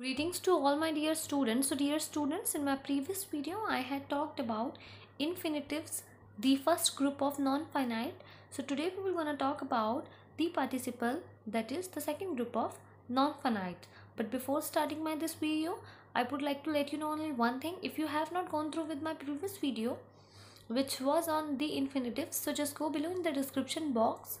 Greetings to all my dear students. So dear students, in my previous video, I had talked about infinitives, the first group of non-finite. So today we will going to talk about the participle, that is the second group of non-finite. But before starting my this video, I would like to let you know only one thing. If you have not gone through with my previous video, which was on the infinitives, so just go below in the description box.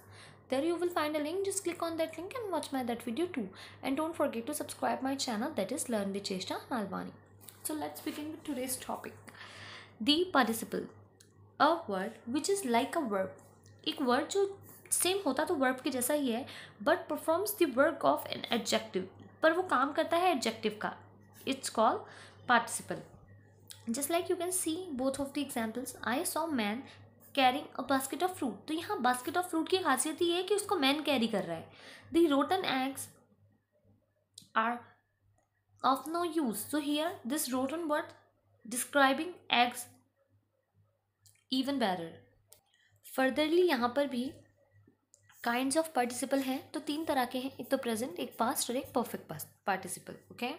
there you will find a link just click on that link and watch my that video too and don't forget to subscribe my channel that is learn with chesta malwani so let's begin with today's topic the participle a word which is like a verb ek word jo same होता तो verb के जैसा ही है but performs the work of an adjective पर वो काम करता है एडजेक्टिव का it's call participle just like you can see both of the examples i saw man carrying a basket of fruit तो यहाँ बास्केट ऑफ फ्रूट की खासियत ये है कि उसको मैन कैरी कर रहा है the rotten eggs are of no use so here this rotten word describing eggs even bearer furtherly यहाँ पर भी काइंड ऑफ पार्टिसिपल हैं तो तीन तरह के हैं एक तो प्रेजेंट एक पास्ट और एक perfect participle okay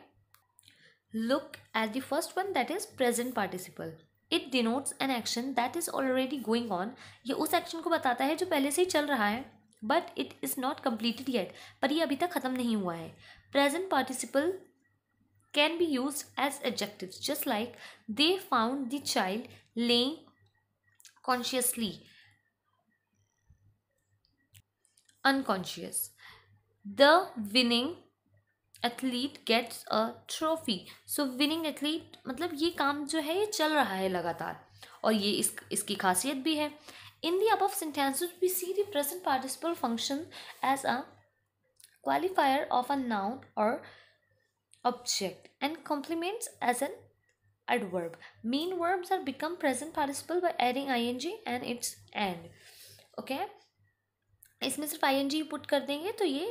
look at the first one that is present participle it denotes an action that is already going on ये उस एक्शन को बताता है जो पहले से ही चल रहा है but it is not completed yet पर यह अभी तक ख़त्म नहीं हुआ है present participle can be use as adjective just like they found the child lay consciously unconscious the winning athlete gets a trophy so winning athlete मतलब ये काम जो है ये चल रहा है लगातार और ये इस इसकी खासियत भी है in the above sentences we see the present participle function as a qualifier of a noun और object and complements as an adverb verbs are become present participle by adding I N G and it's end okay इसमें सिर्फ आई N जी put कर देंगे तो ये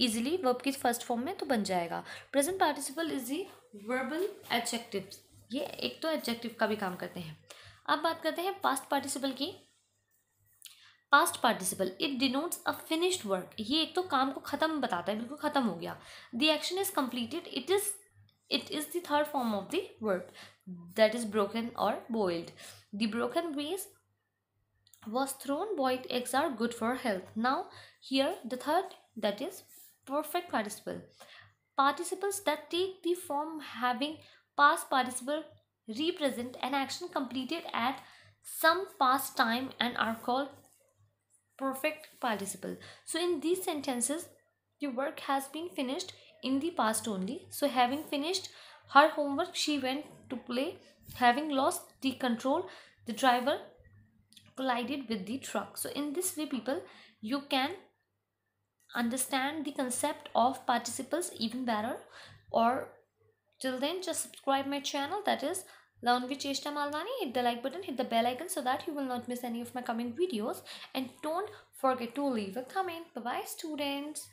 easily verb की first form में तो बन जाएगा present participle is the verbal adjective ये एक तो एडजेक्टिव का भी काम करते हैं अब बात करते हैं पास्ट पार्टिसिपल की past participle it denotes a finished work ये एक तो काम को ख़त्म बताता है बिल्कुल ख़त्म हो गया the action is completed it is it is the third form of the verb that is broken और boiled the broken vase was thrown boiled eggs are good for health now here the third that is perfect participle. Participles that take the form having past participle represent an action completed at some past time and are called perfect participle. So in these sentences, the work has been finished in the past only. So having finished her homework, she went to play. Having lost the control, the driver collided with the truck. So in this way, people, you can understand the concept of participles even better or till then just subscribe my channel that is Learn with Cheshta Hit the like button, hit the bell icon so that you will not miss any of my coming videos. And don't forget to leave a comment. Bye-bye students.